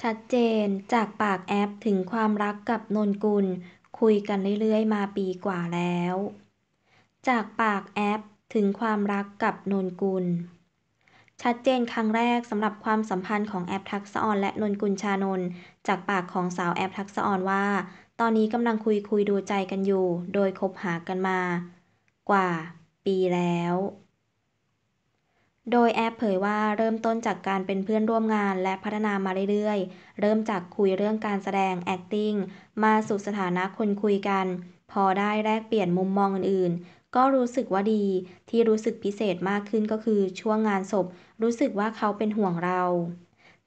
ชัดเจนจากปากแอปถึงความรักกับนนกุล คุยกันเรื่อย ๆ มาปีกว่าแล้ว จากปากแอปถึงความรักกับนนกุล ชัดเจนครั้งแรกสำหรับความสัมพันธ์ของแอปทักษออนและนนกุลชานนจากปากของสาวแอปทักษออนว่า ตอนนี้กำลังคุยคุยดูใจกันอยู่ โดยคบหากันมา กว่า ปีแล้วโดยแอปเผยว่าเริ่มต้นจากการเป็นเพื่อนร่วมงานและพัฒนามาเรื่อยๆ เริ่มจากคุยเรื่องการแสดง acting มาสู่สถานะคนคุยกัน พอได้แลกเปลี่ยนมุมมองอื่นๆ ก็รู้สึกว่าดี ที่รู้สึกพิเศษมากขึ้นก็คือช่วงงานศพรู้สึกว่าเขาเป็นห่วงเรา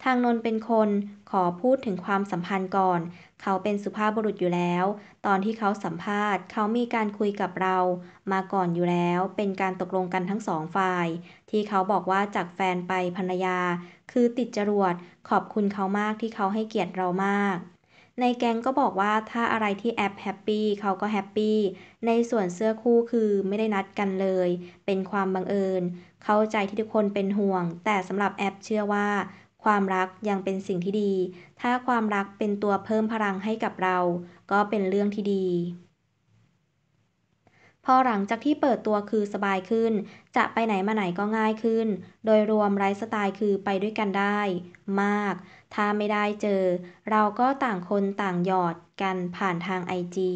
ทางนนท์เป็นคนขอพูดถึงความสัมพันธ์ก่อน เขาเป็นสุภาพบุรุษอยู่แล้ว ตอนที่เขาสัมภาษณ์ เขามีการคุยกับเรา มาก่อนอยู่แล้ว เป็นการตกลงกันทั้งสองฝ่าย ที่เขาบอกว่าจากแฟนไปภรรยา คือติดจรวดขอบคุณเขามากที่เขาให้เกียรติเรามาก ในแกงก็บอกว่าถ้าอะไรที่แอปแฮปปี้เขาก็แฮปปี้ ในส่วนเสื้อคู่คือไม่ได้นัดกันเลย เป็นความบังเอิญเข้าใจที่ทุกคนเป็นห่วง แต่สำหรับแอปเชื่อว่าความรักยังเป็นสิ่งที่ดี ถ้าความรักเป็นตัวเพิ่มพลังให้กับเรา ก็เป็นเรื่องที่ดี พอหลังจากที่เปิดตัวคือสบายขึ้น จะไปไหนมาไหนก็ง่ายขึ้น โดยรวมไลฟ์สไตล์คือไปด้วยกันได้มาก ถ้าไม่ได้เจอเราก็ต่างคนต่างหยอดกันผ่านทางไอจี